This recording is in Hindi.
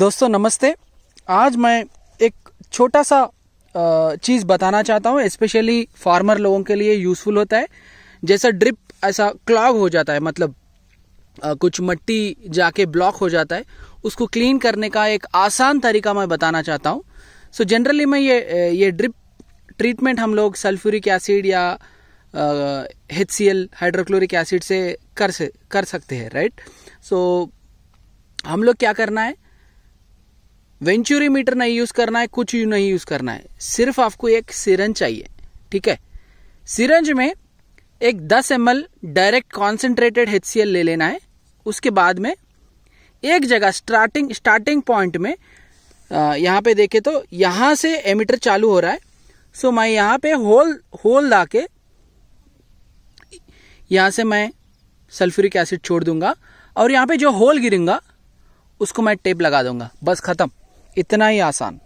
दोस्तों नमस्ते आज मैं एक छोटा सा चीज़ बताना चाहता हूँ स्पेशली फार्मर लोगों के लिए यूज़फुल होता है जैसा ड्रिप ऐसा क्लॉग हो जाता है मतलब कुछ मट्टी जाके ब्लॉक हो जाता है उसको क्लीन करने का एक आसान तरीका मैं बताना चाहता हूँ सो जनरली मैं ये ये ड्रिप ट्रीटमेंट हम लोग सल्फ्यूरिक एसिड या H C L hydrochloric acid से कर से कर सकते हैं राइट सो हम लोग क्या करना है वेंचुरी मीटर नहीं यूज करना है कुछ नहीं यूज करना है सिर्फ आपको एक सिरंज चाहिए ठीक है सिरंज में एक 10 एम डायरेक्ट कॉन्सेंट्रेटेड एच ले लेना है उसके बाद में एक जगह स्टार्टिंग स्टार्टिंग पॉइंट में यहाँ पे देखे तो यहाँ से एमीटर चालू हो रहा है सो मैं यहाँ पे होल होल ला के यहाँ से मैं सल्फ्यूरिक एसिड छोड़ दूंगा और यहाँ पे जो होल गिरूंगा उसको मैं टेप लगा दूंगा बस खत्म इतना ही आसान